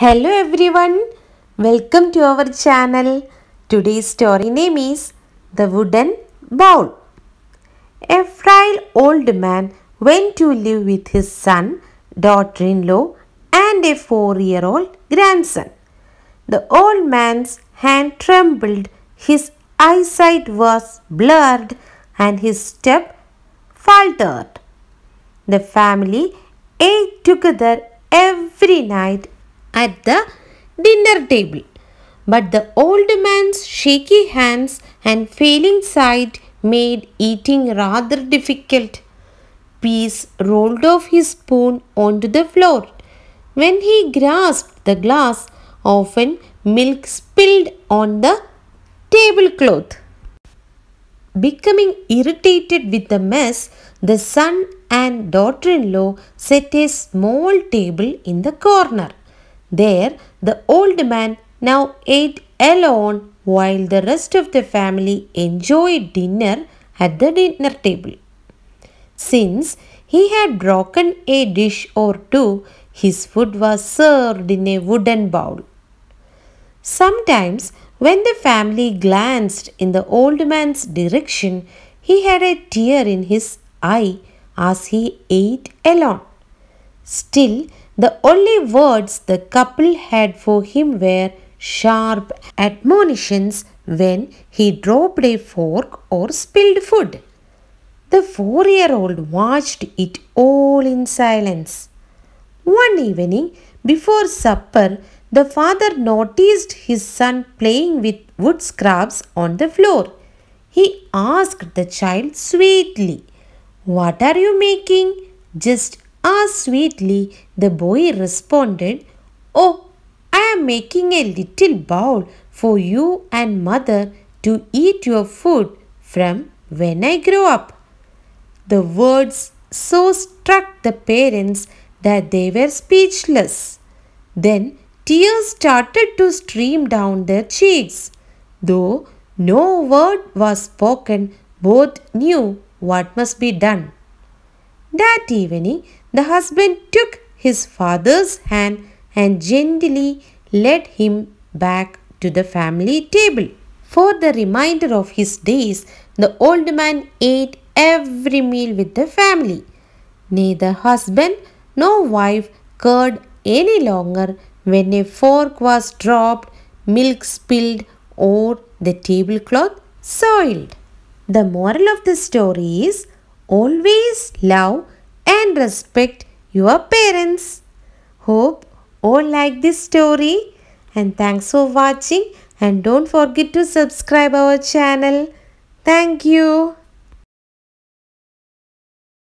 Hello everyone, welcome to our channel. Today's story name is The Wooden Bowl. A frail old man went to live with his son, daughter-in-law and a four-year-old grandson. The old man's hand trembled, his eyesight was blurred and his step faltered. The family ate together every night at the dinner table. But the old man's shaky hands and failing sight made eating rather difficult. Pease rolled off his spoon onto the floor. When he grasped the glass, often milk spilled on the tablecloth. Becoming irritated with the mess, the son and daughter in law set a small table in the corner. There, the old man now ate alone while the rest of the family enjoyed dinner at the dinner table. Since he had broken a dish or two, his food was served in a wooden bowl. Sometimes, when the family glanced in the old man's direction, he had a tear in his eye as he ate alone. Still, the only words the couple had for him were sharp admonitions when he dropped a fork or spilled food. The four year old watched it all in silence. One evening, before supper, the father noticed his son playing with wood scraps on the floor. He asked the child sweetly, What are you making? Just as sweetly the boy responded, Oh, I am making a little bowl for you and mother to eat your food from when I grow up. The words so struck the parents that they were speechless. Then tears started to stream down their cheeks. Though no word was spoken, both knew what must be done. That evening, the husband took his father's hand and gently led him back to the family table. For the remainder of his days, the old man ate every meal with the family. Neither husband nor wife cared any longer when a fork was dropped, milk spilled, or the tablecloth soiled. The moral of the story is always love and respect your parents. Hope all like this story and thanks for watching and don't forget to subscribe our channel. Thank you.